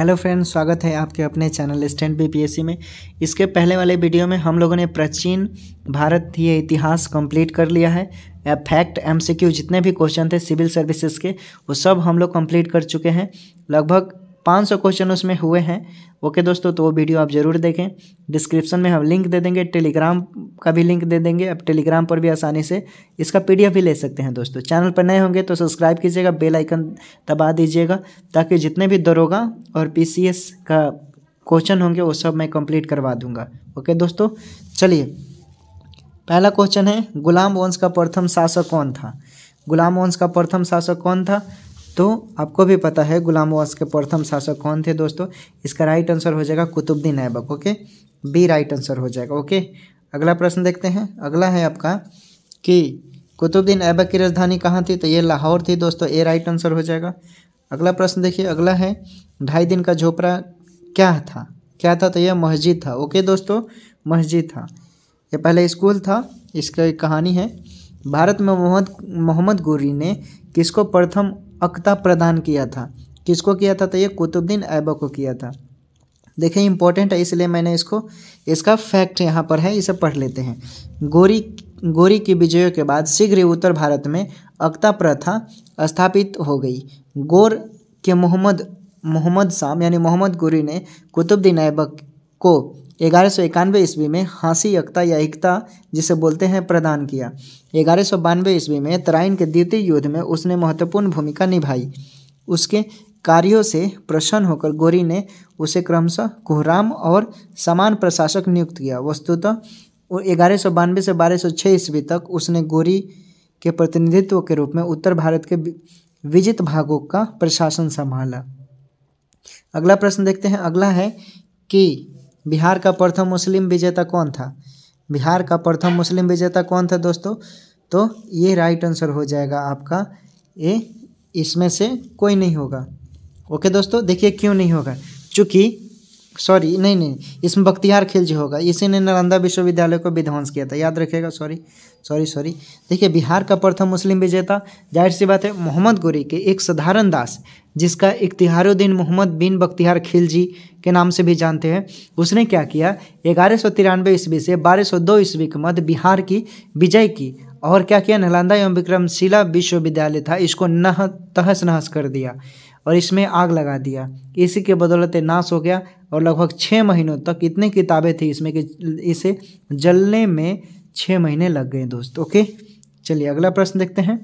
hello friends स्वागत है आपके अपने चैनल स्टैंड बीपीएससी में इसके पहले वाले वीडियो में हम लोगों ने प्राचीन भारत ये इतिहास कंप्लीट कर लिया है फैक्ट एमसीक्यू जितने भी क्वेश्चन थे सिविल सर्विसेज के वो सब हम लोग कंप्लीट कर चुके हैं लगभग पाँच सौ क्वेश्चन उसमें हुए हैं ओके दोस्तों तो वो वीडियो आप ज़रूर देखें डिस्क्रिप्शन में हम लिंक दे देंगे टेलीग्राम का भी लिंक दे देंगे आप टेलीग्राम पर भी आसानी से इसका पीडीएफ भी ले सकते हैं दोस्तों चैनल पर नए होंगे तो सब्सक्राइब कीजिएगा बेल आइकन दबा दीजिएगा ताकि जितने भी दरोगा और पी का क्वेश्चन होंगे वो सब मैं कंप्लीट करवा दूंगा ओके दोस्तों चलिए पहला क्वेश्चन है गुलाम वंश का प्रथम शासक कौन था गुलाम वंश का प्रथम शासक कौन था तो आपको भी पता है गुलाम गौस के प्रथम शासक कौन थे दोस्तों इसका राइट आंसर हो जाएगा Qutubuddin Aibak okay B right answer हो जाएगा ओके अगला प्रश्न देखते हैं अगला है आपका कि कुतुबद्दीन ऐबक की राजधानी कहाँ थी तो ये लाहौर थी दोस्तों ए राइट आंसर हो जाएगा अगला प्रश्न देखिए अगला है ढाई दिन का झोपड़ा क्या था क्या था तो यह मस्जिद था ओके दोस्तों मस्जिद था यह पहले स्कूल था इसका एक कहानी है भारत में मोहम्मद मोहम्मद गोरी ने किसको प्रथम अक्ता प्रदान किया था किसको किया था तो ये कुतुबुद्दीन ऐबक को किया था देखें इंपॉर्टेंट है इसलिए मैंने इसको इसका फैक्ट यहाँ पर है इसे पढ़ लेते हैं गोरी गोरी की विजयों के बाद शीघ्र ही उत्तर भारत में अक्ता प्रथा स्थापित हो गई गोर के मोहम्मद मोहम्मद शाम यानी मोहम्मद गोरी ने कुतुबुद्दीन ऐबक को ग्यारह सौ इक्यानवे ईस्वी में हाँसी एकता या एकता जिसे बोलते हैं प्रदान किया ग्यारह सौ बानवे ईस्वी में तराइन के द्वितीय युद्ध में उसने महत्वपूर्ण भूमिका निभाई उसके कार्यों से प्रसन्न होकर गोरी ने उसे क्रमशः कुहराम और समान प्रशासक नियुक्त किया वस्तुतः ग्यारह सौ बानवे से बारह सौ छः ईस्वी तक उसने गोरी के प्रतिनिधित्व के रूप में उत्तर भारत के विजित भागों का प्रशासन संभाला अगला प्रश्न देखते हैं अगला है कि बिहार का प्रथम मुस्लिम विजेता कौन था बिहार का प्रथम मुस्लिम विजेता कौन था दोस्तों तो ये राइट आंसर हो जाएगा आपका ये इसमें से कोई नहीं होगा ओके दोस्तों देखिए क्यों नहीं होगा चूँकि सॉरी नहीं नहीं इसमें बख्तियार खिलजी होगा इसी ने नालंदा विश्वविद्यालय को विध्वंस किया था याद रखेगा सॉरी सॉरी सॉरी देखिए बिहार का प्रथम मुस्लिम विजेता जाहिर सी बात है मोहम्मद गोरी के एक साधारण दास जिसका इख्तियारुद्दीन मोहम्मद बिन बख्तियार खिलजी के नाम से भी जानते हैं उसने क्या किया ग्यारह सौ तिरानवे ईस्वी से बारह सौ दो ईस्वी के मध्य बिहार की विजय की और क्या किया नालंदा एवं विक्रमशिला विश्वविद्यालय था इसको नह तहस नहस कर दिया और इसमें आग लगा दिया इसी के बदौलत नाश हो गया और लगभग छः महीनों तक इतनी किताबें थी इसमें कि इसे जलने में छः महीने लग गए दोस्त ओके चलिए अगला प्रश्न देखते हैं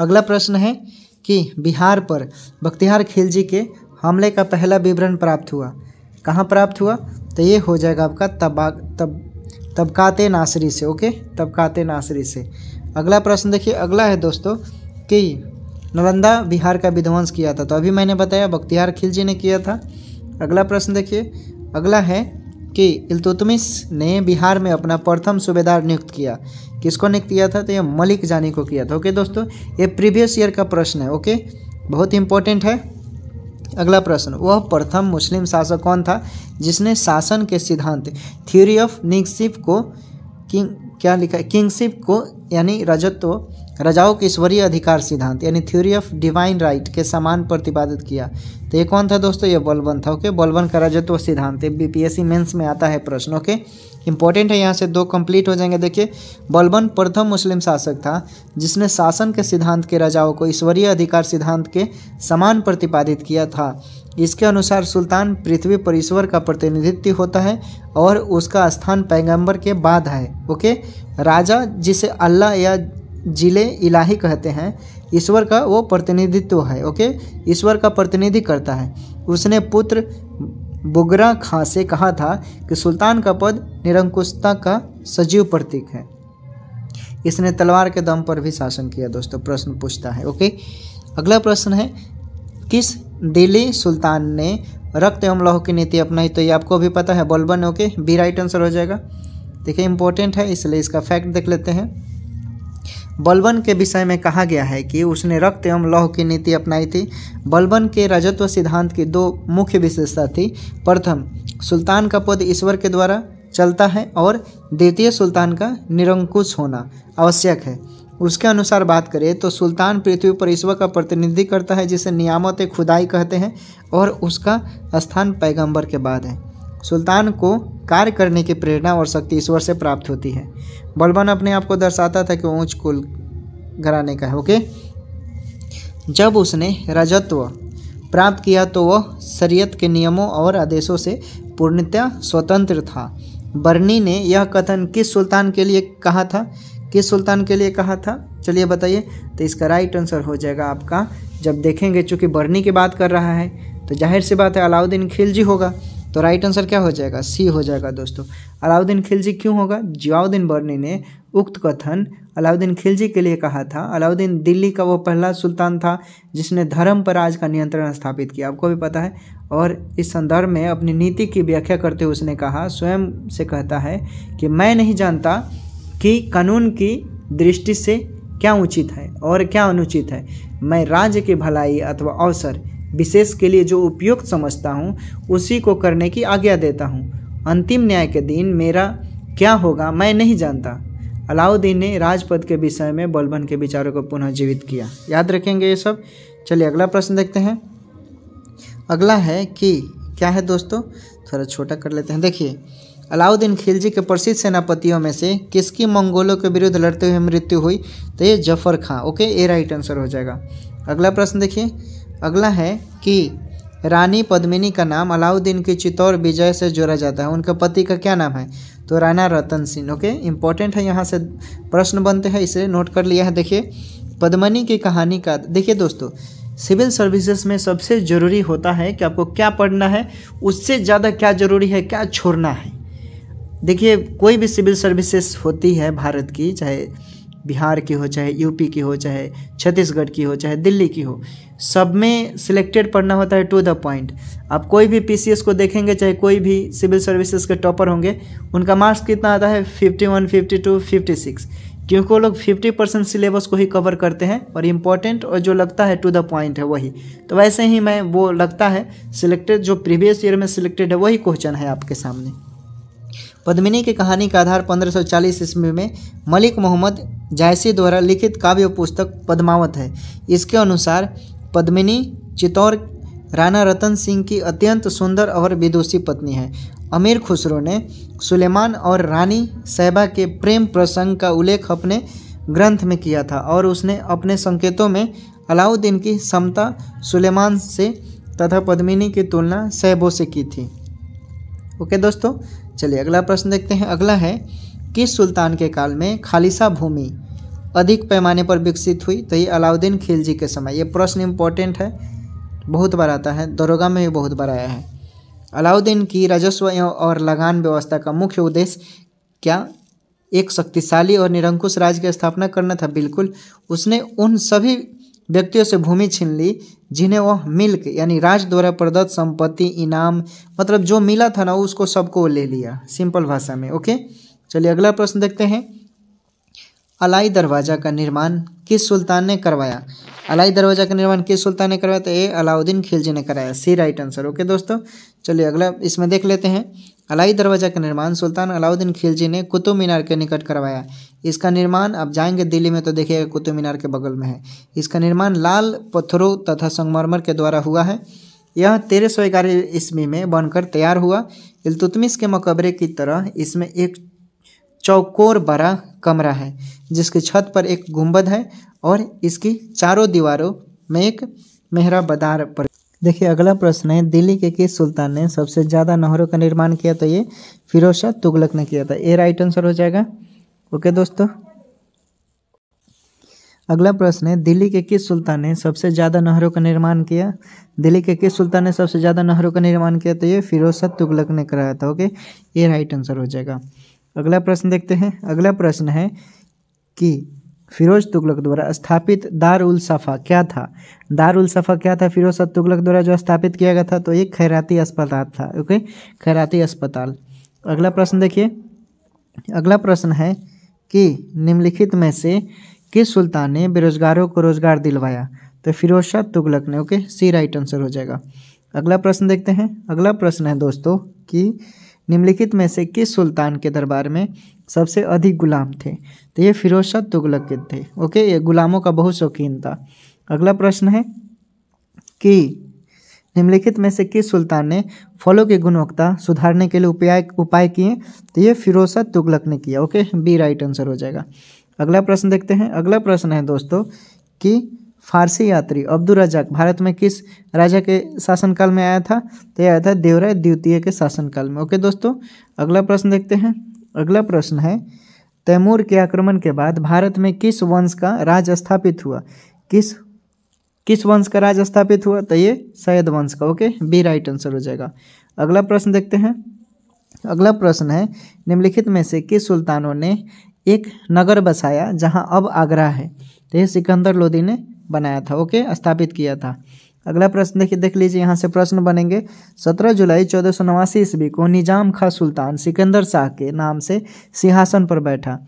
अगला प्रश्न है कि बिहार पर बख्तिहार खिलजी के हमले का पहला विवरण प्राप्त हुआ कहाँ प्राप्त हुआ तो ये हो जाएगा आपका तबा तब तबकाते नासरी से ओके तबकाते नासरी से अगला प्रश्न देखिए अगला है दोस्तों कि नालंदा बिहार का विध्वंस किया था तो अभी मैंने बताया बख्तियार खिलजी ने किया था अगला प्रश्न देखिए अगला है कि इल्तुतमिस ने बिहार में अपना प्रथम सूबेदार नियुक्त किया किसको नियुक्त किया था तो ये मलिक जानी को किया था ओके दोस्तों ये प्रीवियस ईयर का प्रश्न है ओके बहुत इंपॉर्टेंट है अगला प्रश्न वह प्रथम मुस्लिम शासक कौन था जिसने शासन के सिद्धांत थ्योरी ऑफ निगशिप को किंग क्या लिखा किंगशिप को यानी रजत्व राजाओं के ईश्वरीय अधिकार सिद्धांत यानी थ्योरी ऑफ डिवाइन राइट के समान प्रतिपादित किया तो ये कौन था दोस्तों ये बलबन था ओके बलबन का राजत्व सिद्धांत बी पी एस मेंस में आता है प्रश्न ओके इंपॉर्टेंट है यहाँ से दो कंप्लीट हो जाएंगे देखिए बलबन प्रथम मुस्लिम शासक था जिसने शासन के सिद्धांत के राजाओं को ईश्वरीय अधिकार सिद्धांत के समान प्रतिपादित किया था इसके अनुसार सुल्तान पृथ्वी पर ईश्वर का प्रतिनिधित्व होता है और उसका स्थान पैगंबर के बाद है ओके राजा जिसे अल्लाह या जिले इलाही कहते हैं ईश्वर का वो प्रतिनिधित्व है ओके ईश्वर का प्रतिनिधि करता है उसने पुत्र बुगरा खां से कहा था कि सुल्तान का पद निरंकुशता का सजीव प्रतीक है इसने तलवार के दम पर भी शासन किया दोस्तों प्रश्न पूछता है ओके अगला प्रश्न है किस दिल्ली सुल्तान ने रक्त एवं लौह की नीति अपनाई तो ये आपको भी पता है Balban okay B right answer हो जाएगा देखिए इंपॉर्टेंट है इसलिए इसका फैक्ट देख लेते हैं बलबन के विषय में कहा गया है कि उसने रक्त एवं लौह की नीति अपनाई थी बलबन के राजत्व सिद्धांत की दो मुख्य विशेषता थी प्रथम सुल्तान का पद ईश्वर के द्वारा चलता है और द्वितीय सुल्तान का निरंकुश होना आवश्यक है उसके अनुसार बात करें तो सुल्तान पृथ्वी पर ईश्वर का प्रतिनिधि करता है जिसे नियामत खुदाई कहते हैं और उसका स्थान पैगंबर के बाद है सुल्तान को कार्य करने की प्रेरणा और शक्ति ईश्वर से प्राप्त होती है बलबन अपने आप को दर्शाता था कि ऊंच कुल घराने का है ओके जब उसने रजत्व प्राप्त किया तो वह शरीयत के नियमों और आदेशों से पूर्णतया स्वतंत्र था बर्नी ने यह कथन किस सुल्तान के लिए कहा था किस सुल्तान के लिए कहा था चलिए बताइए तो इसका राइट आंसर हो जाएगा आपका जब देखेंगे चूंकि बर्नी की बात कर रहा है तो जाहिर सी बात है अलाउद्दीन खिलजी होगा तो राइट आंसर क्या हो जाएगा सी हो जाएगा दोस्तों अलाउद्दीन खिलजी क्यों होगा जियाउद्दीन बर्नी ने उक्त कथन अलाउद्दीन खिलजी के लिए कहा था अलाउद्दीन दिल्ली का वो पहला सुल्तान था जिसने धर्म पर आज का नियंत्रण स्थापित किया आपको भी पता है और इस संदर्भ में अपनी नीति की व्याख्या करते हुए उसने कहा स्वयं से कहता है कि मैं नहीं जानता कि कानून की दृष्टि से क्या उचित है और क्या अनुचित है मैं राज्य की भलाई अथवा अवसर विशेष के लिए जो उपयुक्त समझता हूँ उसी को करने की आज्ञा देता हूँ अंतिम न्याय के दिन मेरा क्या होगा मैं नहीं जानता अलाउद्दीन ने राजपद के विषय में बलबन के विचारों को पुनः जीवित किया याद रखेंगे ये सब चलिए अगला प्रश्न देखते हैं अगला है कि क्या है दोस्तों थोड़ा छोटा कर लेते हैं देखिए अलाउद्दीन खिलजी के प्रसिद्ध सेनापतियों में से किसकी मंगोलों के विरुद्ध लड़ते हुए मृत्यु हुई तो ये जफर खां ओके ये राइट आंसर हो जाएगा अगला प्रश्न देखिए अगला है कि रानी पद्मिनी का नाम अलाउद्दीन की चित्तौर विजय से जोड़ा जाता है उनके पति का क्या नाम है तो राणा रतन सिंह ओके इम्पोर्टेंट है यहाँ से प्रश्न बनते हैं इसे नोट कर लिया है देखिए पद्मनी की कहानी का देखिए दोस्तों सिविल सर्विसेज में सबसे ज़रूरी होता है कि आपको क्या पढ़ना है उससे ज़्यादा क्या ज़रूरी है क्या छोड़ना है देखिए कोई भी सिविल सर्विसेज होती है भारत की चाहे बिहार की हो चाहे यूपी की हो चाहे छत्तीसगढ़ की हो चाहे दिल्ली की हो सब में सिलेक्टेड पढ़ना होता है टू द पॉइंट आप कोई भी पीसीएस को देखेंगे चाहे कोई भी सिविल सर्विसेज के टॉपर होंगे उनका मार्क्स कितना आता है fifty one fifty two fifty six क्योंकि वो लोग फिफ्टी परसेंट सिलेबस को ही कवर करते हैं और इम्पॉर्टेंट और जो लगता है टू द पॉइंट है वही तो वैसे ही मैं वो लगता है सिलेक्टेड जो प्रीवियस ईयर में सिलेक्टेड है वही क्वेश्चन है आपके सामने पद्मिनी की कहानी का आधार 1540 ईस्वी में मलिक मोहम्मद जायसी द्वारा लिखित काव्य पुस्तक पद्मावत है इसके अनुसार पद्मिनी चित्तौर राणा रतन सिंह की अत्यंत सुंदर और विदुषी पत्नी है अमीर खुसरो ने सुलेमान और रानी साहबा के प्रेम प्रसंग का उल्लेख अपने ग्रंथ में किया था और उसने अपने संकेतों में अलाउद्दीन की समता सुलेमान से तथा पद्मिनी की तुलना साहबों से की थी ओके दोस्तों चलिए अगला प्रश्न देखते हैं अगला है किस सुल्तान के काल में खालिसा भूमि अधिक पैमाने पर विकसित हुई तो ये अलाउद्दीन खिलजी के समय ये प्रश्न इम्पोर्टेंट है बहुत बार आता है दरोगा में भी बहुत बार आया है अलाउद्दीन की राजस्व और लगान व्यवस्था का मुख्य उद्देश्य क्या एक शक्तिशाली और निरंकुश राज्य की स्थापना करना था बिल्कुल उसने उन सभी व्यक्तियों से भूमि छीन ली जिन्हें वह मिल्क यानी राज द्वारा प्रदत्त संपत्ति इनाम मतलब जो मिला था ना उसको सबको ले लिया सिंपल भाषा में ओके चलिए अगला प्रश्न देखते हैं अलाई दरवाज़ा का निर्माण किस सुल्तान ने करवाया अलाई दरवाज़ा का निर्माण किस सुल्तान ने करवाया तो ये अलाउद्दीन खिलजी ने कराया सी राइट आंसर ओके दोस्तों चलिए अगला इसमें देख लेते हैं अलाई दरवाज़ा का निर्माण सुल्तान अलाउद्दीन खिलजी ने कुतुब मीनार के निकट करवाया इसका निर्माण आप जाएंगे दिल्ली में तो देखिएगा कुतुब मीनार के बगल में है इसका निर्माण लाल पत्थरों तथा संगमरमर के द्वारा हुआ है यह तेरह सौ ग्यारह ईस्वी में बनकर तैयार हुआ इल्तुतमिस के मकबरे की तरह इसमें एक चौकोर बड़ा कमरा है जिसकी छत पर एक गुंबद है और इसकी चारों दीवारों में एक मेहरा बदार पर देखिए अगला प्रश्न है दिल्ली के किस सुल्तान ने सबसे ज़्यादा नहरों का निर्माण किया तो ये फिरोज शाह तुगलक ने किया था ए राइट आंसर हो जाएगा ओके दोस्तों अगला प्रश्न है दिल्ली के किस सुल्तान ने सबसे ज़्यादा नहरों का निर्माण किया दिल्ली के किस सुल्तान ने सबसे ज़्यादा नहरों का निर्माण किया तो ये फिरोज शाह तुगलक ने कराया था ओके ये राइट आंसर हो जाएगा अगला प्रश्न देखते हैं अगला प्रश्न है कि फिरोज तुगलक द्वारा स्थापित दार उल सफ़ा क्या था दार उल सफ़ा क्या था फिरोज तुगलक द्वारा जो स्थापित किया गया था तो एक खैराती अस्पताल था ओके खैराती अस्पताल अगला प्रश्न देखिए अगला प्रश्न है कि निम्नलिखित में से किस सुल्तान ने बेरोजगारों को रोजगार दिलवाया तो फिरोज शाह तुगलक ने ओके सी राइट आंसर हो जाएगा अगला प्रश्न देखते हैं अगला प्रश्न है दोस्तों कि निम्नलिखित में से किस सुल्तान के दरबार में सबसे अधिक गुलाम थे तो ये फिरोज शाह तुगलक के थे ओके ये गुलामों का बहुत शौकीन था अगला प्रश्न है कि निम्नलिखित में से किस सुल्तान ने फलों की गुणवत्ता सुधारने के लिए उपाय उपाय किए तो ये फिरोज शाह तुगलक ने किया ओके बी राइट आंसर हो जाएगा अगला प्रश्न देखते हैं अगला प्रश्न है दोस्तों कि फारसी यात्री अब्दुल रजाक भारत में किस राजा के शासनकाल में आया था तो यह आया था देवराय द्वितीय के शासनकाल में ओके दोस्तों अगला प्रश्न देखते हैं अगला प्रश्न है तैमूर के आक्रमण के बाद भारत में किस वंश का राज स्थापित हुआ किस किस वंश का राज स्थापित हुआ तो ये सैयद वंश का ओके बी राइट आंसर हो जाएगा अगला प्रश्न देखते हैं अगला प्रश्न है निम्नलिखित में से किस सुल्तानों ने एक नगर बसाया जहां अब आगरा है तो ये सिकंदर लोदी ने बनाया था ओके स्थापित किया था अगला प्रश्न देखिए देख लीजिए यहाँ से प्रश्न बनेंगे सत्रह जुलाई चौदह सौ नवासी ईस्वी को निजाम खा सुल्तान सिकंदर शाह के नाम से सिंहासन पर बैठा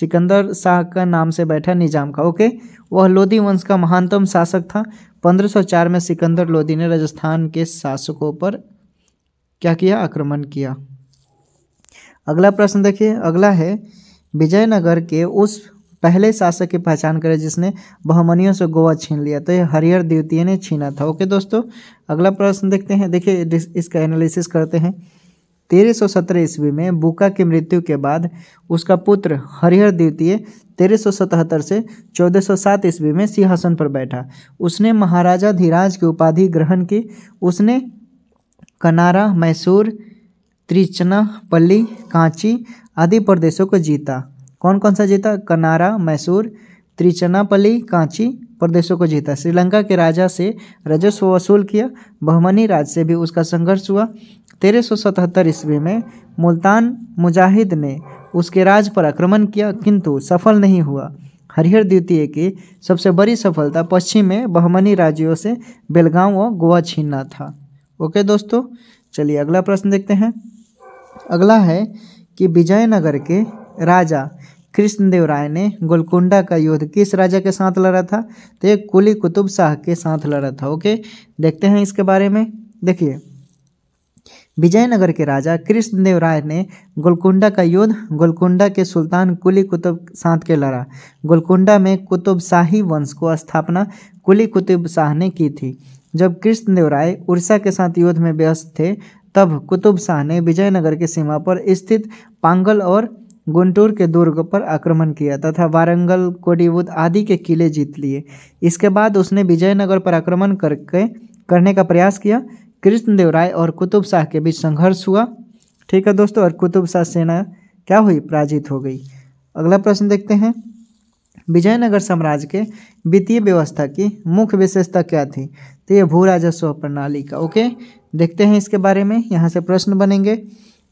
सिकंदर शाह का नाम से बैठा निजाम का ओके वह लोधी वंश का महानतम शासक था 1504 में सिकंदर लोधी ने राजस्थान के शासकों पर क्या किया आक्रमण किया अगला प्रश्न देखिए अगला है विजयनगर के उस पहले शासक की पहचान करें जिसने बहुमनियों से गोवा छीन लिया तो ये हरिहर द्वितीय ने छीना था ओके दोस्तों अगला प्रश्न देखते हैं देखिए इसका एनालिसिस करते हैं तेरह सौ सत्रह ईस्वी में बुका की मृत्यु के बाद उसका पुत्र हरिहर द्वितीय तेरह सौ सतहत्तर से चौदह सौ सात ईस्वी में सिंहासन पर बैठा उसने महाराजा धीराज की उपाधि ग्रहण की उसने कनारा मैसूर त्रिचना पल्ली कांची आदि प्रदेशों को जीता कौन कौन सा जीता कनारा मैसूर त्रिचनापली कांची प्रदेशों को जीता श्रीलंका के राजा से राजस्व वसूल किया बहमनी राज से भी उसका संघर्ष हुआ तेरह सौ सतहत्तर ईस्वी में मुल्तान मुजाहिद ने उसके राज पर आक्रमण किया किंतु सफल नहीं हुआ हरिहर द्वितीय की सबसे बड़ी सफलता पश्चिम में बहमनी राज्यों से बेलगांव और गोवा छीनना था ओके दोस्तों चलिए अगला प्रश्न देखते हैं अगला है कि विजयनगर के राजा कृष्णदेव राय ने गोलकुंडा का युद्ध किस राजा के साथ लड़ा था तो ये कुली कुतुब शाह के साथ लड़ा था ओके देखते हैं इसके बारे में देखिए विजयनगर के राजा कृष्णदेव राय ने गोलकुंडा का युद्ध गोलकुंडा के सुल्तान कुली कुतुब साथ के लड़ा गोलकुंडा में कुतुब शाही वंश को स्थापना कुली कुतुब शाह ने की थी जब कृष्णदेव राय उड़ीसा के साथ युद्ध में व्यस्त थे तब कुतुब शाह ने विजयनगर की सीमा पर स्थित पांगल और गुंटूर के दुर्ग पर आक्रमण किया तथा वारंगल कोडीवुद आदि के किले जीत लिए इसके बाद उसने विजयनगर पर आक्रमण करके करने का प्रयास किया कृष्णदेव राय और कुतुब शाह के बीच संघर्ष हुआ ठीक है दोस्तों और कुतुब शाह सेना क्या हुई पराजित हो गई अगला प्रश्न देखते हैं विजयनगर साम्राज्य के वित्तीय व्यवस्था की मुख्य विशेषता क्या थी तो ये भू राजस्व प्रणाली का ओके देखते हैं इसके बारे में यहाँ से प्रश्न बनेंगे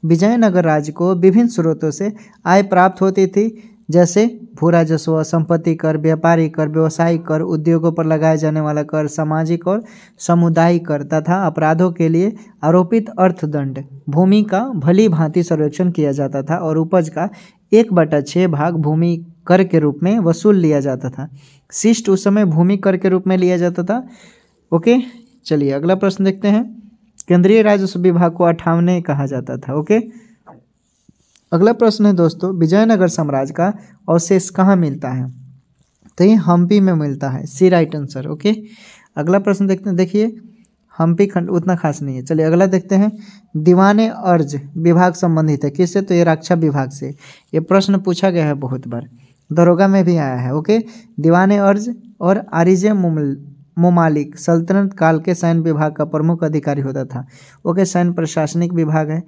विजयनगर राज्य को विभिन्न स्रोतों से आय प्राप्त होती थी जैसे भू राजस्व संपत्ति कर व्यापारी कर व्यवसायिक कर उद्योगों पर लगाए जाने वाला कर सामाजिक और सामुदायिक कर तथा अपराधों के लिए आरोपित अर्थदंड भूमि का भली भांति सर्वेक्षण किया जाता था और उपज का एक बटा छः भाग भूमि कर के रूप में वसूल लिया जाता था शिष्ट उस समय भूमि कर के रूप में लिया जाता था ओके चलिए अगला प्रश्न देखते हैं केंद्रीय राजस्व विभाग को अठावने कहा जाता था ओके अगला प्रश्न है दोस्तों विजयनगर साम्राज्य का अवशेष कहाँ मिलता है तो ये हम्पी में मिलता है सी राइट आंसर ओके अगला प्रश्न देखते हैं देखिए हम्पी खंड उतना खास नहीं है चलिए अगला देखते हैं दीवाने अर्ज विभाग संबंधित है किससे तो ये रक्षा विभाग से ये प्रश्न पूछा गया है बहुत बार दरोगा में भी आया है ओके दीवाने अर्ज और आरिजे ममालिक सल्तनत काल के सैन्य विभाग का प्रमुख अधिकारी होता था ओके सैन्य प्रशासनिक विभाग है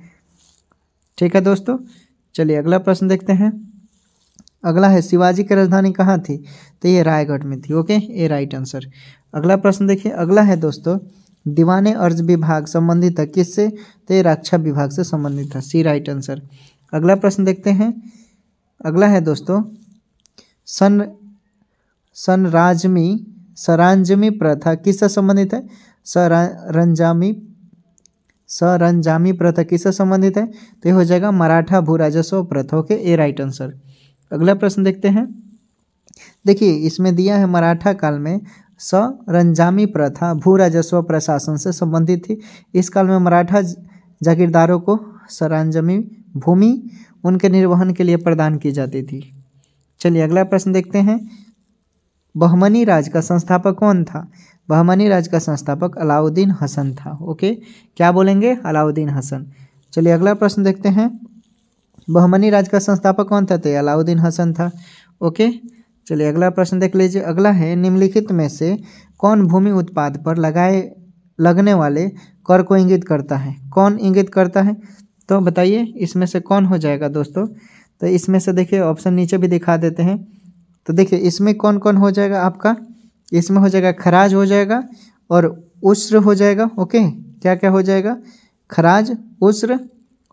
ठीक है दोस्तों चलिए अगला प्रश्न देखते हैं अगला है शिवाजी की राजधानी कहाँ थी तो ये रायगढ़ में थी ओके ये राइट आंसर अगला प्रश्न देखिए अगला है दोस्तों दीवाने अर्ज विभाग संबंधित है किससे तो ये रक्षा विभाग से संबंधित है सी राइट आंसर अगला प्रश्न देखते हैं अगला है दोस्तों सन सनराजमी सरांजमी प्रथा किससे संबंधित है सरंजामी सरंजामी प्रथा किससे संबंधित है तो ये हो जाएगा मराठा भू राजस्व प्रथा ओके ए राइट आंसर अगला प्रश्न देखते हैं देखिए इसमें दिया है मराठा काल में सरंजामी प्रथा भू राजस्व प्रशासन से संबंधित थी इस काल में मराठा जागीरदारों को सरंजामी भूमि उनके निर्वहन के लिए प्रदान की जाती थी चलिए अगला प्रश्न देखते हैं बहमनी राज का संस्थापक कौन था बहमनी राज का संस्थापक अलाउद्दीन हसन था ओके क्या बोलेंगे अलाउद्दीन हसन चलिए अगला प्रश्न देखते हैं बहमनी राज का संस्थापक कौन था तो अलाउद्दीन हसन था ओके चलिए अगला प्रश्न देख लीजिए अगला है निम्नलिखित में से कौन भूमि उत्पाद पर लगाए लगने वाले कर को इंगित करता है कौन इंगित करता है तो बताइए इसमें से कौन हो जाएगा दोस्तों तो इसमें से देखिए ऑप्शन नीचे भी दिखा देते हैं तो देखिए इसमें कौन कौन हो जाएगा आपका इसमें हो जाएगा खराज हो जाएगा और उष्र हो जाएगा ओके क्या क्या हो जाएगा खराज उष्र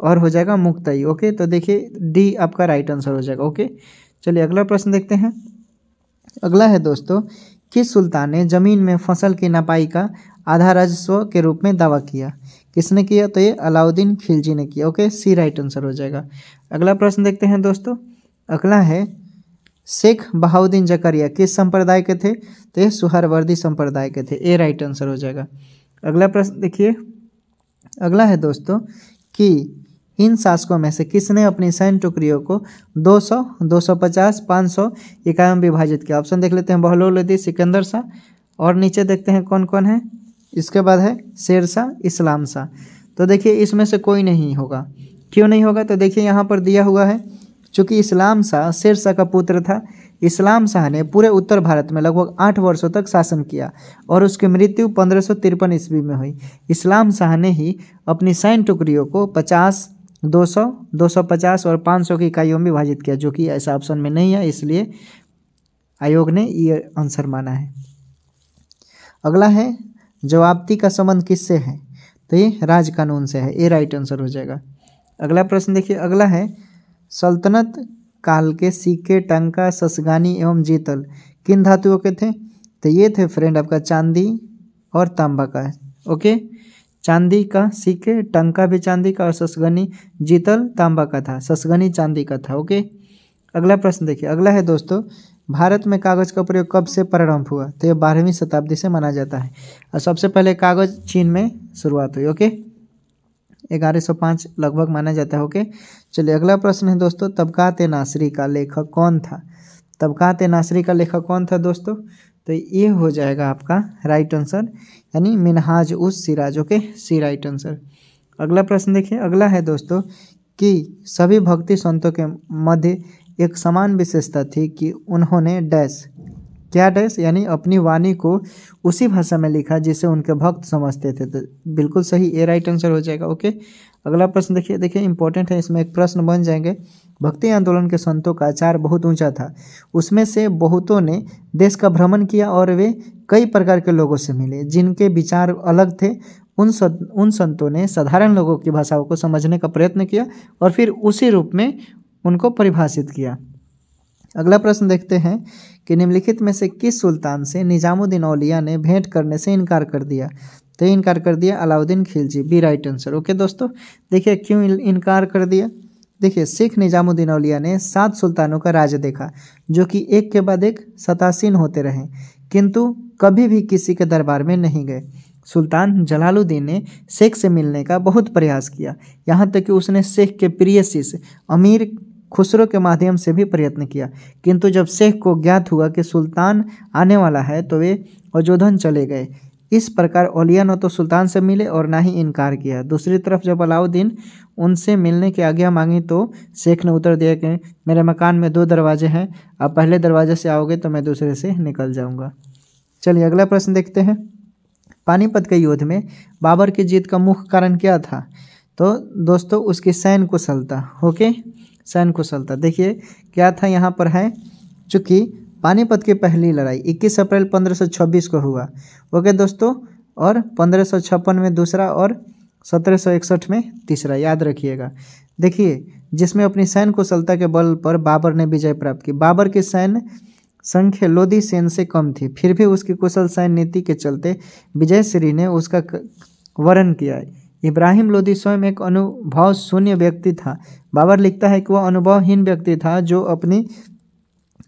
और हो जाएगा मुक्तई ओके तो देखिए डी आपका राइट आंसर हो जाएगा ओके चलिए अगला प्रश्न देखते हैं अगला है दोस्तों किस सुल्तान ने जमीन में फसल की नपाई का आधा राजस्व के रूप में दावा किया किसने किया तो ये अलाउद्दीन खिलजी ने किया ओके सी राइट आंसर हो जाएगा अगला प्रश्न देखते हैं दोस्तों अगला है शेख बहाउद्दीन जकरिया किस संप्रदाय के थे तो ये सुहरवर्दी संप्रदाय के थे ए राइट आंसर हो जाएगा अगला प्रश्न देखिए अगला है दोस्तों कि इन शासकों में से किसने अपनी सैन्य टुकड़ियों को 200, 250, 500 इकाइयों में विभाजित किया ऑप्शन देख लेते हैं बहलोलदी सिकंदर शाह और नीचे देखते हैं कौन कौन है इसके बाद है शेर शाह इस्लाम शाह तो देखिए इसमें से कोई नहीं होगा क्यों नहीं होगा तो देखिए यहाँ पर दिया हुआ है चूँकि इस्लाम शाह शेर शाह का पुत्र था इस्लाम शाह ने पूरे उत्तर भारत में लगभग आठ वर्षों तक शासन किया और उसकी मृत्यु पंद्रह सौ तिरपन ईस्वी में हुई इस्लाम शाह ने ही अपनी सैन्य टुकड़ियों को पचास दो सौ दो सौ पचास और पाँच सौ की इकाइयों में विभाजित किया जो कि ऐसा ऑप्शन में नहीं है इसलिए आयोग ने ये आंसर माना है अगला है जवाबती का संबंध किससे है तो ये राज कानून से है ये राइट आंसर हो जाएगा अगला प्रश्न देखिए अगला है सल्तनत काल के सिक्के टंका ससगानी एवं जीतल किन धातुओं के थे तो ये थे फ्रेंड आपका चांदी और तांबा का ओके चांदी का सिक्के टंका भी चांदी का और ससगनी जीतल तांबा का था ससगनी चांदी का था ओके अगला प्रश्न देखिए अगला है दोस्तों भारत में कागज़ का प्रयोग कब से प्रारंभ हुआ तो यह बारहवीं शताब्दी से माना जाता है और सबसे पहले कागज़ चीन में शुरुआत हुई ओके ग्यारह सौ पाँच लगभग माना जाता है ओके चलिए अगला प्रश्न है दोस्तों तबका तेनासरी का लेखक कौन था तबका तेनासरी का लेखक कौन था दोस्तों तो ये हो जाएगा आपका राइट आंसर यानी Minhaj us Siraj okay C right answer अगला प्रश्न देखिए अगला है दोस्तों कि सभी भक्ति संतों के मध्य एक समान विशेषता थी कि उन्होंने डैश क्या डैस यानी अपनी वाणी को उसी भाषा में लिखा जिसे उनके भक्त समझते थे तो बिल्कुल सही ए राइट आंसर हो जाएगा ओके अगला प्रश्न देखिए देखिए इंपॉर्टेंट है इसमें एक प्रश्न बन जाएंगे भक्ति आंदोलन के संतों का आचार बहुत ऊंचा था उसमें से बहुतों ने देश का भ्रमण किया और वे कई प्रकार के लोगों से मिले जिनके विचार अलग थे उन सद, उन संतों ने साधारण लोगों की भाषाओं को समझने का प्रयत्न किया और फिर उसी रूप में उनको परिभाषित किया अगला प्रश्न देखते हैं कि निम्नलिखित में से किस सुल्तान से निजामुद्दीन औलिया ने भेंट करने से इनकार कर दिया तो इनकार कर दिया Alauddin Khilji B right answer okay दोस्तों देखिए क्यों इनकार कर दिया देखिए सिख निजामुद्दीन औलिया ने सात सुल्तानों का राज्य देखा जो कि एक के बाद एक सतासीन होते रहे किंतु कभी भी किसी के दरबार में नहीं गए सुल्तान जलालुद्दीन ने शेख से मिलने का बहुत प्रयास किया यहाँ तक कि उसने शेख के प्रिय शिष्य अमीर खुसरो के माध्यम से भी प्रयत्न किया किंतु जब शेख को ज्ञात हुआ कि सुल्तान आने वाला है तो वे अजोधन चले गए इस प्रकार ओलिया न तो सुल्तान से मिले और ना ही इनकार किया दूसरी तरफ जब अलाउद्दीन उनसे मिलने की आज्ञा मांगी तो शेख ने उत्तर दिया कि मेरे मकान में दो दरवाजे हैं आप पहले दरवाजे से आओगे तो मैं दूसरे से निकल जाऊंगा चलिए अगला प्रश्न देखते हैं पानीपत के युद्ध में बाबर की जीत का मुख्य कारण क्या था तो दोस्तों उसकी सैन्य कुशलता ओके सैन कुशलता देखिए क्या था यहाँ पर है चूँकि पानीपत की पहली लड़ाई 21 अप्रैल 1526 को हुआ ओके दोस्तों और पंद्रह में दूसरा और सत्रह में तीसरा याद रखिएगा देखिए जिसमें अपनी सैन्य कुशलता के बल पर बाबर ने विजय प्राप्त की बाबर की सैन्य संख्या लोधी सेन से कम थी फिर भी उसकी कुशल सैन्य नीति के चलते विजय श्री ने उसका वर्णन किया इब्राहिम लोदी स्वयं एक अनुभव शून्य व्यक्ति था बाबर लिखता है कि वह अनुभवहीन व्यक्ति था जो अपनी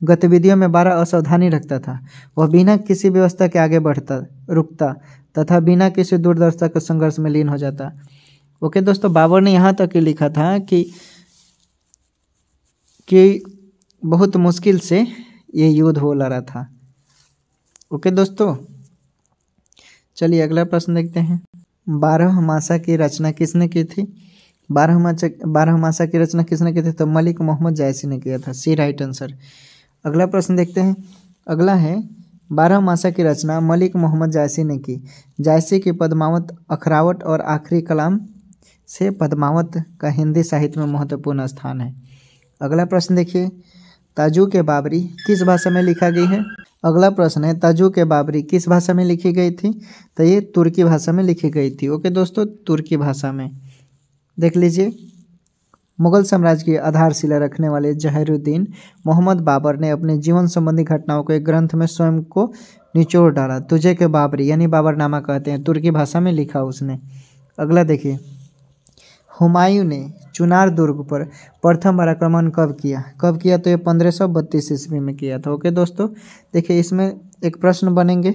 गतिविधियों में बारह असावधानी रखता था वह बिना किसी व्यवस्था के आगे बढ़ता रुकता तथा बिना किसी दूरदर्शता के संघर्ष में लीन हो जाता ओके दोस्तों बाबर ने यहाँ तक लिखा था कि कि बहुत मुश्किल से ये युद्ध हो लड़ा था ओके दोस्तों चलिए अगला प्रश्न देखते हैं बारहमासा की रचना किसने की थी बारह बारहमासा की रचना किसने की थी तो मलिक मोहम्मद जायसी ने किया था सी राइट आंसर अगला प्रश्न देखते हैं अगला है बारह मासा की रचना मलिक मोहम्मद जायसी ने की जायसी की पद्मावत अखरावट और आखिरी कलाम से पद्मावत का हिंदी साहित्य में महत्वपूर्ण स्थान है अगला प्रश्न देखिए ताजू के बाबरी किस भाषा में लिखा गई है अगला प्रश्न है ताजू के बाबरी किस भाषा में लिखी गई थी तो ये तुर्की भाषा में लिखी गई थी ओके दोस्तों तुर्की भाषा में देख लीजिए मुगल साम्राज्य की आधारशिला रखने वाले जहरुद्दीन मोहम्मद बाबर ने अपने जीवन संबंधी घटनाओं को एक ग्रंथ में स्वयं को निचोड़ डाला तुझे के बाबरी यानी बाबरनामा कहते हैं तुर्की भाषा में लिखा उसने अगला देखिए हुमायूं ने चुनार दुर्ग पर प्रथम आक्रमण कब किया कब किया तो ये पंद्रह सौ बत्तीस ईस्वी में किया था ओके दोस्तों देखिए इसमें एक प्रश्न बनेंगे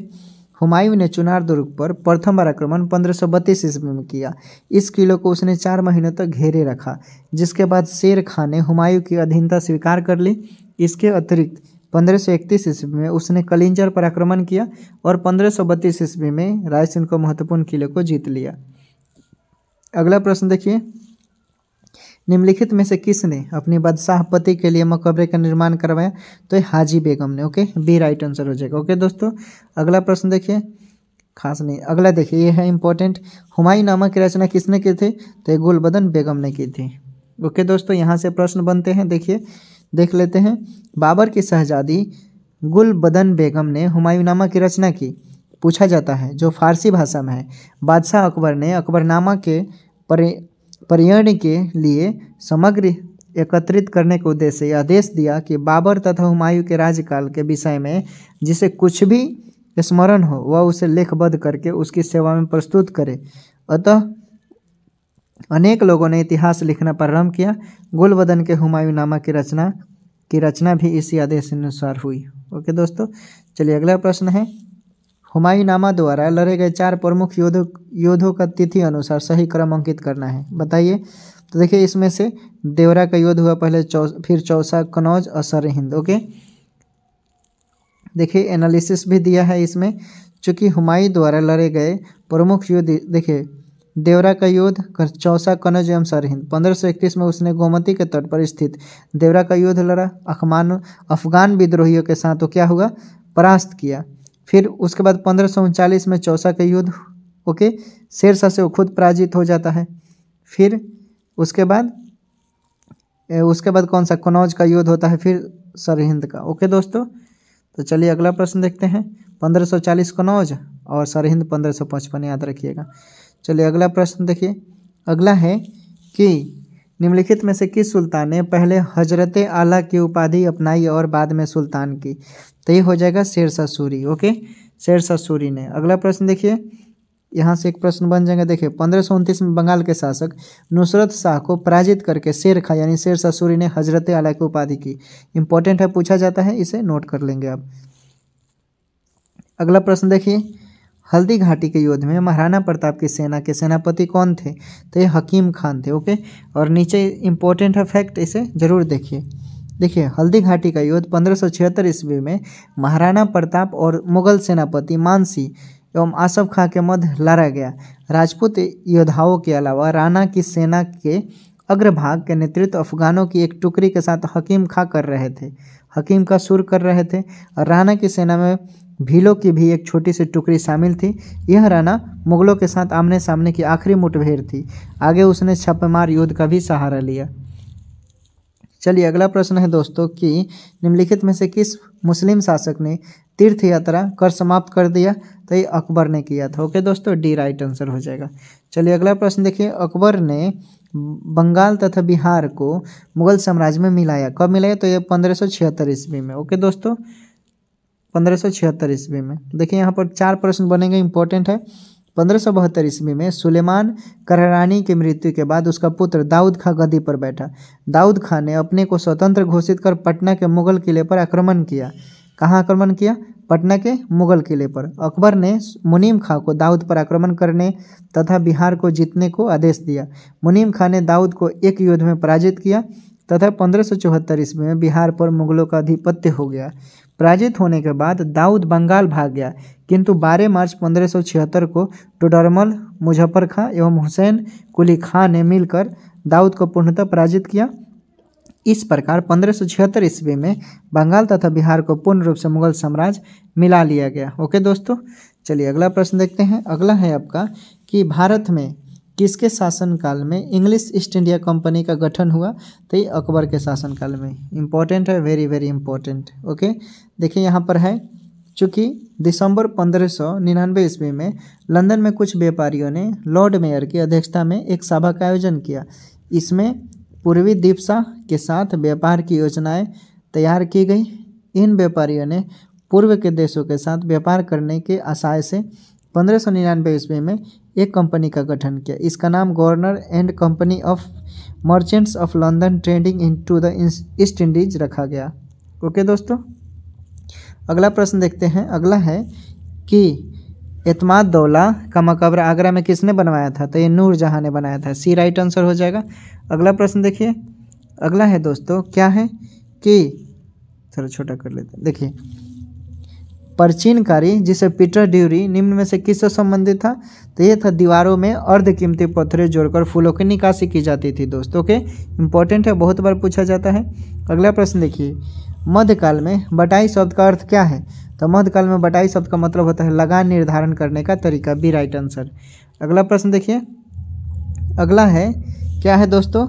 हुमायूं ने चुनार दुर्ग पर प्रथम आक्रमण पंद्रह सौ बत्तीस ईस्वी में किया इस किले को उसने चार महीनों तक तो घेरे रखा जिसके बाद शेर खान ने हुमायूं की अधीनता स्वीकार कर ली इसके अतिरिक्त पंद्रह सौ इकतीस ईस्वी में उसने कलिंजर पर आक्रमण किया और पंद्रह सौ बत्तीस ईस्वी में रायसेन को महत्वपूर्ण किले को जीत लिया अगला प्रश्न देखिए निम्नलिखित में से किसने अपनी बादशाह पति के लिए मकबरे का निर्माण करवाया तो हाजी बेगम ने ओके बी राइट आंसर हो जाएगा ओके दोस्तों अगला प्रश्न देखिए खास नहीं अगला देखिए ये है इम्पोर्टेंट हुमायूं नामा की रचना किसने की थी तो ये गुलबदन बेगम ने की थी ओके दोस्तों यहाँ से प्रश्न बनते हैं देखिए देख लेते हैं बाबर की शहजादी गुलबदन बेगम ने हुमायूं नामा की रचना की पूछा जाता है जो फारसी भाषा में है बादशाह अकबर ने अकबरनामा के पर्यटन के लिए सामग्री एकत्रित करने के उद्देश्य यह आदेश दिया कि बाबर तथा हुमायूं के राज्यकाल के विषय में जिसे कुछ भी स्मरण हो वह उसे लेखबद्ध करके उसकी सेवा में प्रस्तुत करे अतः अनेक लोगों ने इतिहास लिखना प्रारंभ किया गुलवदन के हुमायूं नामा की रचना की रचना भी इसी आदेश अनुसार हुई ओके दोस्तों चलिए अगला प्रश्न है हुमायूनामा द्वारा लड़े गए चार प्रमुख योद्धों योद्धों का तिथि अनुसार सही क्रम अंकित करना है बताइए तो देखिए इसमें से देवरा का युद्ध हुआ पहले चौ फिर चौसा कनौज और सरहिंद ओके देखिए एनालिसिस भी दिया है इसमें चूँकि हुमायूं द्वारा लड़े गए प्रमुख युद्ध देखिए देवरा का युद्ध चौसा कनौज एवं सरहिंद पंद्रह सौ इकतीस में उसने गोमती के तट पर स्थित देवरा का युद्ध लड़ा अखमान अफगान विद्रोहियों के साथ तो क्या हुआ परास्त किया फिर उसके बाद पंद्रह में चौसा का युद्ध ओके शेरशाह से वो खुद पराजित हो जाता है फिर उसके बाद उसके बाद कौन सा कनौज का युद्ध होता है फिर सरहिंद का ओके दोस्तों तो चलिए अगला प्रश्न देखते हैं 1540 कनौज और सरहिंद पचपन याद रखिएगा चलिए अगला प्रश्न देखिए अगला है कि निम्नलिखित में से किस सुल्तान ने पहले हजरत आला की उपाधि अपनाई और बाद में सुल्तान की तो ये हो जाएगा शेरशाह सूरी ओके शेरशाह सूरी ने अगला प्रश्न देखिए यहाँ से एक प्रश्न बन जाएगा देखिए पंद्रह में बंगाल के शासक नुसरत शाह को पराजित करके शेर खा यानी शेर शाह सूरी ने हजरत आला की उपाधि की इंपॉर्टेंट है पूछा जाता है इसे नोट कर लेंगे आप अगला प्रश्न देखिए हल्दी घाटी के युद्ध में महाराणा प्रताप की सेना के सेनापति कौन थे तो ये हकीम खान थे ओके और नीचे इम्पोर्टेंट है फैक्ट इसे ज़रूर देखिए देखिए हल्दी घाटी का युद्ध पंद्रह सौ छिहत्तर ईस्वी में महाराणा प्रताप और मुगल सेनापति मानसी एवं आसफ खां के मध्य लड़ा गया राजपूत योद्धाओं के अलावा राणा की सेना के अग्रभाग के नेतृत्व अफगानों की एक टुकड़ी के साथ हकीम खां कर रहे थे हकीम का सुर कर रहे थे और राणा की सेना में भीलों की भी एक छोटी सी टुकड़ी शामिल थी यह राना मुगलों के साथ आमने सामने की आखिरी मुठभेड़ थी आगे उसने छपमार युद्ध का भी सहारा लिया चलिए अगला प्रश्न है दोस्तों कि निम्नलिखित में से किस मुस्लिम शासक ने तीर्थ यात्रा कर समाप्त कर दिया तो ये अकबर ने किया था ओके दोस्तों डी राइट आंसर हो जाएगा चलिए अगला प्रश्न देखिए अकबर ने बंगाल तथा बिहार को मुगल साम्राज्य में मिलाया कब मिलाया तो ये पंद्रह सौ छिहत्तर ईस्वी में ओके दोस्तों पंद्रह सौ छिहत्तर ईस्वी में देखिए यहाँ पर चार प्रश्न बनेंगे इंपॉर्टेंट है पंद्रह सौ बहत्तर ईस्वी में सुलेमान करहरानी की मृत्यु के बाद उसका पुत्र दाऊद खां गद्दी पर बैठा दाऊद खां ने अपने को स्वतंत्र घोषित कर पटना के मुगल किले पर आक्रमण किया कहाँ आक्रमण किया पटना के मुगल किले पर अकबर ने मुनीम खां को दाऊद पर आक्रमण करने तथा बिहार को जीतने को आदेश दिया मुनीम खां ने दाऊद को एक युद्ध में पराजित किया तथा पंद्रह सौ चौहत्तर ईस्वी में बिहार पर मुगलों का आधिपत्य हो गया पराजित होने के बाद दाऊद बंगाल भाग गया किंतु 12 मार्च 1576 को टोडरमल मुजफ्फर खां एवं हुसैन कुली खां ने मिलकर दाऊद को पूर्णतः पराजित किया इस प्रकार पंद्रह ईस्वी में बंगाल तथा बिहार को पूर्ण रूप से मुगल साम्राज्य मिला लिया गया ओके दोस्तों चलिए अगला प्रश्न देखते हैं अगला है आपका कि भारत में किसके शासनकाल में इंग्लिश ईस्ट इंडिया कंपनी का गठन हुआ तो ये अकबर के शासनकाल में इम्पोर्टेंट है वेरी वेरी इंपॉर्टेंट ओके देखिए यहाँ पर है चूँकि दिसंबर पंद्रह सौ निन्यानवे ईस्वी में लंदन में कुछ व्यापारियों ने लॉर्ड मेयर की अध्यक्षता में एक सभा का आयोजन किया इसमें पूर्वी दीपसा के साथ व्यापार की योजनाएं तैयार की गई इन व्यापारियों ने पूर्व के देशों के साथ व्यापार करने के आशय से पंद्रह सौ निन्यानवे ईस्वी में एक कंपनी का गठन किया इसका नाम governor and company of merchants of London trading into the East Indies रखा गया ओके दोस्तों अगला प्रश्न देखते हैं अगला है कि एतमाद दौला का मकबरा आगरा में किसने बनवाया था तो ये नूरजहाँ ने बनाया था सी राइट आंसर हो जाएगा अगला प्रश्न देखिए अगला है दोस्तों क्या है कि थोड़ा छोटा कर लेते हैं देखिए प्राचीनकारी जिसे पीटर ड्यूरी निम्न में से किससे संबंधित था तो ये था दीवारों में अर्ध कीमती पत्थरें जोड़कर फूलों की निकासी की जाती थी दोस्तों के इंपॉर्टेंट है बहुत बार पूछा जाता है अगला प्रश्न देखिए मध्यकाल में बटाई शब्द का अर्थ क्या है तो मध्यकाल में बटाई शब्द का मतलब होता है लगान निर्धारण करने का तरीका बी राइट आंसर अगला प्रश्न देखिए अगला है क्या है दोस्तों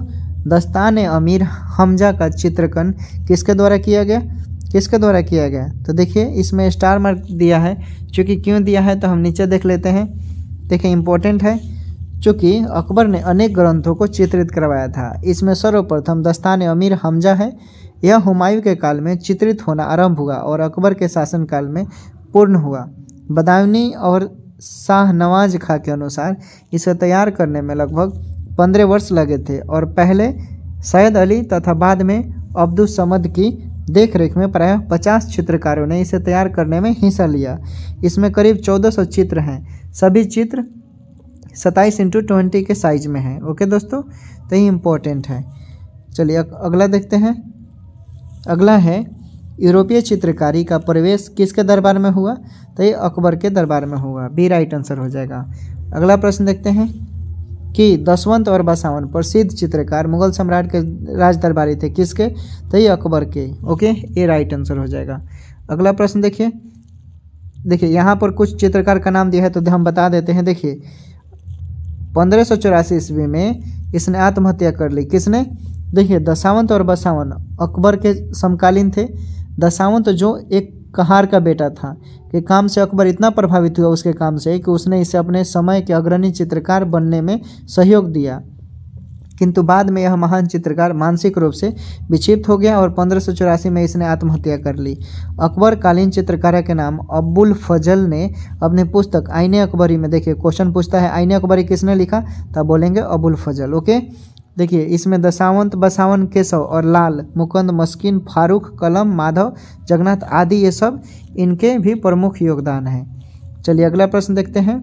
दस्तान अमीर हमजा का चित्रकन किसके द्वारा किया गया किसके द्वारा किया गया तो देखिए इसमें स्टार मार्क दिया है चूँकि क्यों दिया है तो हम नीचे देख लेते हैं देखिए इम्पोर्टेंट है चूँकि अकबर ने अनेक ग्रंथों को चित्रित करवाया था इसमें सर्वप्रथम दस्तान अमीर हमजा है यह हुमायूं के काल में चित्रित होना आरंभ हुआ और अकबर के शासनकाल में पूर्ण हुआ बदायूनी और शाह नवाज खां के अनुसार इसे तैयार करने में लगभग पंद्रह वर्ष लगे थे और पहले सैयद अली तथा बाद में अब्दुल समद की देखरेख में प्रायः पचास चित्रकारों ने इसे तैयार करने में हिस्सा लिया इसमें करीब चौदह सौ चित्र हैं सभी चित्र सत्ताईस इंटू ट्वेंटी के साइज में हैं ओके दोस्तों तो ये इम्पोर्टेंट है चलिए अगला देखते हैं अगला है यूरोपीय चित्रकारी का प्रवेश किसके दरबार में हुआ तो ये अकबर के दरबार में हुआ बी राइट आंसर हो जाएगा अगला प्रश्न देखते हैं कि दसवंत और बसावन प्रसिद्ध चित्रकार मुगल सम्राट के राजदरबारी थे किसके तो ये अकबर के ओके ये राइट आंसर हो जाएगा अगला प्रश्न देखिए देखिए यहाँ पर कुछ चित्रकार का नाम दिया है तो हम बता देते हैं देखिए पंद्रह सौ चौरासी ईस्वी में इसने आत्महत्या कर ली किसने देखिए दशावंत और बसावन अकबर के समकालीन थे दशावंत जो एक कहार का बेटा था के काम से अकबर इतना प्रभावित हुआ उसके काम से कि उसने इसे अपने समय के अग्रणी चित्रकार बनने में सहयोग दिया किंतु बाद में यह महान चित्रकार मानसिक रूप से विक्षिप्त हो गया और पंद्रह में इसने आत्महत्या कर ली अकबर कालीन चित्रकार के नाम अब्बुल फजल ने अपने पुस्तक आईने अकबरी में देखिए क्वेश्चन पूछता है आईने अकबरी किसने लिखा तब बोलेंगे अबुल फजल ओके देखिए इसमें दशावंत बसावन केशव और लाल मुकुंद मस्किन फारूक कलम माधव जगन्नाथ आदि ये सब इनके भी प्रमुख योगदान हैं चलिए अगला प्रश्न देखते हैं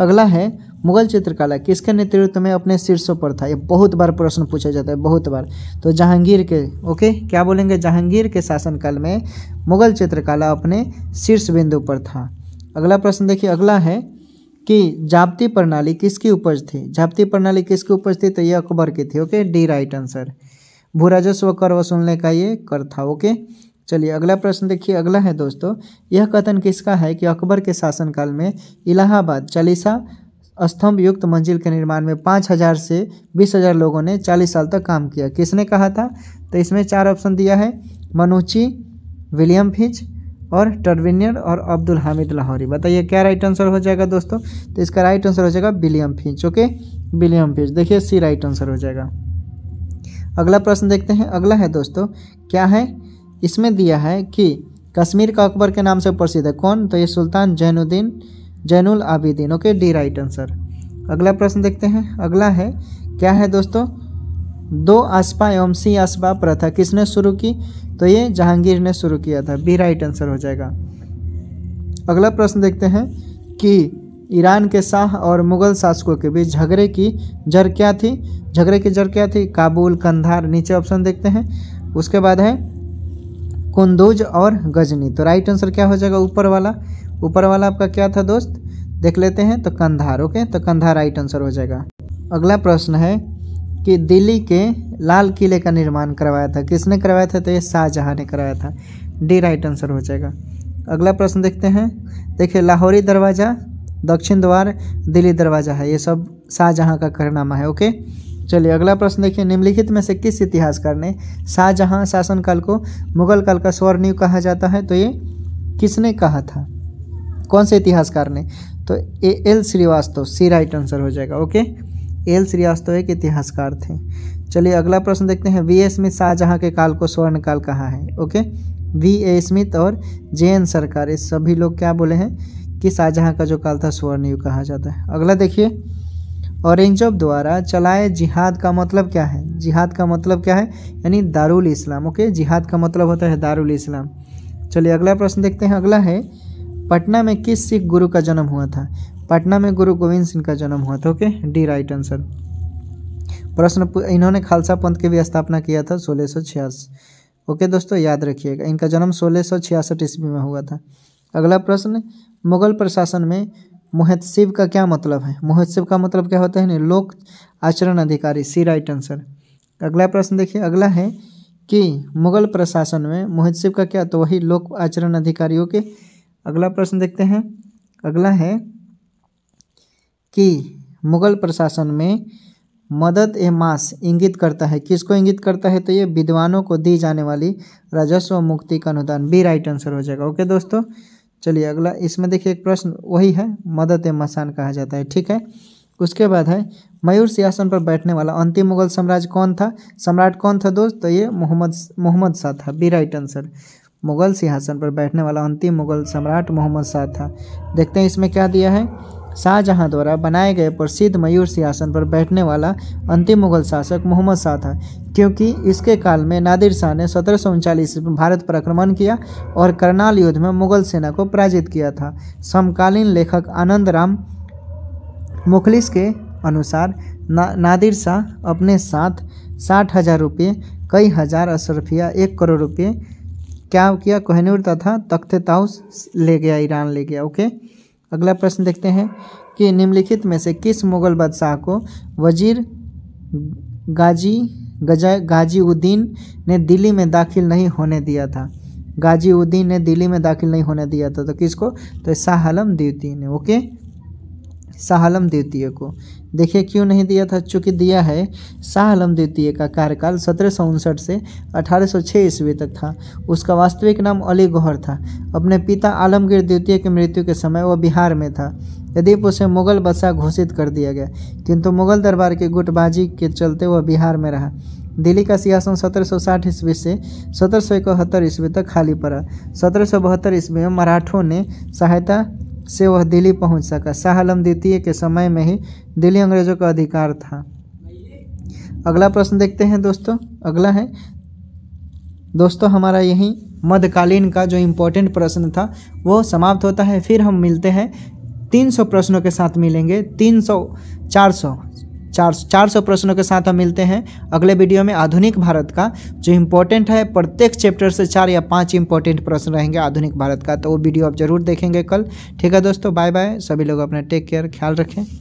अगला है मुगल चित्रकला किसके नेतृत्व में अपने शीर्षों पर था ये बहुत बार प्रश्न पूछा जाता है बहुत बार तो जहांगीर के ओके क्या बोलेंगे जहांगीर के शासनकाल में मुगल चित्रकला अपने शीर्ष बिंदु पर था अगला प्रश्न देखिए अगला है कि जापती प्रणाली किसकी उपज थी जापती प्रणाली किसकी उपज थी तो ये अकबर की थी ओके डी राइट आंसर भू राजस्व कर वसूलने का ये कर था ओके चलिए अगला प्रश्न देखिए अगला है दोस्तों यह कथन किसका है कि अकबर के शासनकाल में इलाहाबाद चालीसा स्तंभ युक्त मंजिल के निर्माण में पाँच हज़ार से बीस हज़ार लोगों ने चालीस साल तक काम किया किसने कहा था तो इसमें चार ऑप्शन दिया है मनुची विलियम फिज और टर्विनियर और अब्दुल हामिद लाहौरी बताइए क्या राइट आंसर हो जाएगा दोस्तों तो इसका राइट आंसर हो जाएगा William Finch okay William Finch देखिए सी राइट आंसर हो जाएगा अगला प्रश्न देखते हैं अगला है दोस्तों क्या है इसमें दिया है कि कश्मीर का अकबर के नाम से प्रसिद्ध है कौन तो ये सुल्तान Zainuddin Zainul Abidin okay D right answer अगला प्रश्न देखते हैं अगला है क्या है दोस्तों दो आसपा एवं सी आसपा प्रथा किसने शुरू की तो ये जहांगीर ने शुरू किया था बी राइट आंसर हो जाएगा अगला प्रश्न देखते हैं कि ईरान के शाह और मुगल शासकों के बीच झगड़े की जड़ क्या थी झगड़े की जड़ क्या थी काबुल कंधार नीचे ऑप्शन देखते हैं उसके बाद है कुंदुज और गजनी तो राइट आंसर क्या हो जाएगा ऊपर वाला ऊपर वाला आपका क्या था दोस्त देख लेते हैं तो कंधार ओके तो कंधार राइट आंसर हो जाएगा अगला प्रश्न है कि दिल्ली के लाल किले का निर्माण करवाया था किसने करवाया था तो ये शाहजहाँ ने करवाया था डी राइट आंसर हो जाएगा अगला प्रश्न देखते हैं देखिए लाहौरी दरवाज़ा दक्षिण द्वार दिल्ली दरवाज़ा है ये सब शाहजहाँ का करनामा है ओके चलिए अगला प्रश्न देखिए निम्नलिखित में से किस इतिहासकार ने शाहजहाँ शासनकाल को मुगल काल का स्वर्णयुग कहा जाता है तो ये किसने कहा था कौन से इतिहासकार ने तो A L Srivastava C right answer हो जाएगा ओके एल श्रीवास्तव एक इतिहासकार थे चलिए अगला प्रश्न देखते हैं वी ए स्मिथ शाहजहाँ के काल को स्वर्ण काल कहा है ओके वी ए स्मिथ और जे एन सरकार इस सभी लोग क्या बोले हैं कि शाहजहाँ का जो काल था स्वर्ण युग कहा जाता है अगला देखिए औरंगजेब द्वारा चलाए जिहाद का मतलब क्या है जिहाद का मतलब क्या है यानी दारुल इस्लाम ओके जिहाद का मतलब होता है दारुल इस्लाम चलिए अगला प्रश्न देखते हैं अगला है पटना में किस सिख गुरु का जन्म हुआ था पटना में गुरु गोविंद सिंह का जन्म हुआ था ओके डी राइट आंसर प्रश्न इन्होंने खालसा पंथ की भी स्थापना किया था सोलह सौ ओके दोस्तों याद रखिएगा इनका जन्म सोलह सौ छियासठ ईस्वी में हुआ था अगला प्रश्न मुगल प्रशासन में मोहत्सिव का क्या मतलब है मोहत्सिव का मतलब क्या होता है ना लोक आचरण अधिकारी सी राइट आंसर अगला प्रश्न देखिए अगला है कि मुगल प्रशासन में मोहत्सिव का क्या तो वही लोक आचरण अधिकारियों के अगला प्रश्न देखते हैं अगला है कि मुगल प्रशासन में मदद ए मास इंगित करता है किसको इंगित करता है तो ये विद्वानों को दी जाने वाली राजस्व मुक्ति का अनुदान बी राइट आंसर हो जाएगा ओके दोस्तों चलिए अगला इसमें देखिए एक प्रश्न वही है मदद ए मसान कहा जाता है ठीक है उसके बाद है मयूर सिंहासन पर बैठने वाला अंतिम मुगल सम्राज कौन था सम्राट कौन था दोस्त तो ये मोहम्मद मोहम्मद शाह था बी राइट आंसर मुगल सिंहासन पर बैठने वाला अंतिम मुगल सम्राट मोहम्मद शाह था देखते हैं इसमें क्या दिया है शाहजहां द्वारा बनाए गए प्रसिद्ध मयूर सिंहासन पर बैठने वाला अंतिम मुगल शासक मोहम्मद शाह था क्योंकि इसके काल में नादिर शाह ने सत्रह सौ उनचालीस में भारत पर आक्रमण किया और करनाल युद्ध में मुगल सेना को पराजित किया था समकालीन लेखक आनंद राम मुखलिस के अनुसार ना, नादिर शाह अपने साथ साठ हजार रुपये कई हज़ार अशरफिया एक करोड़ रुपये क्या किया कोहनूर तथा तख्त ताउस ले गया ईरान ले गया ओके अगला प्रश्न देखते हैं कि निम्नलिखित में से किस मुगल बादशाह को वजीर गाजी गजा गाजीउद्दीन ने दिल्ली में दाखिल नहीं होने दिया था गाजीउद्दीन ने दिल्ली में दाखिल नहीं होने दिया था तो किसको तो शाह आलम द्वितीय ने ओके शाह आलम द्वितीय को देखिए क्यों नहीं दिया था चूँकि दिया है शाह आलम द्वितीय का कार्यकाल सत्रह सौ उनसठ से अठारह सौ छः ईस्वी तक था उसका वास्तविक नाम अली गौहर था अपने पिता आलमगीर द्वितीय की मृत्यु के समय वह बिहार में था यदि उसे मुगल बसा घोषित कर दिया गया किंतु मुगल दरबार की गुटबाजी के चलते वह बिहार में रहा दिल्ली का सियासन 1760 ईस्वी से सत्रह ईस्वी तक खाली पड़ा सत्रह ईस्वी में मराठों ने सहायता से वह दिल्ली पहुंच सका शाह आलम द्वितीय के समय में ही दिल्ली अंग्रेजों का अधिकार था अगला प्रश्न देखते हैं दोस्तों अगला है दोस्तों हमारा यही मध्यकालीन का जो इम्पोर्टेंट प्रश्न था वो समाप्त होता है फिर हम मिलते हैं 300 प्रश्नों के साथ मिलेंगे 300 400 चार चार सौ प्रश्नों के साथ हम मिलते हैं अगले वीडियो में आधुनिक भारत का जो इम्पोर्टेंट है प्रत्येक चैप्टर से चार या पाँच इम्पोर्टेंट प्रश्न रहेंगे आधुनिक भारत का तो वो वीडियो आप जरूर देखेंगे कल ठीक है दोस्तों बाय बाय सभी लोग अपना टेक केयर ख्याल रखें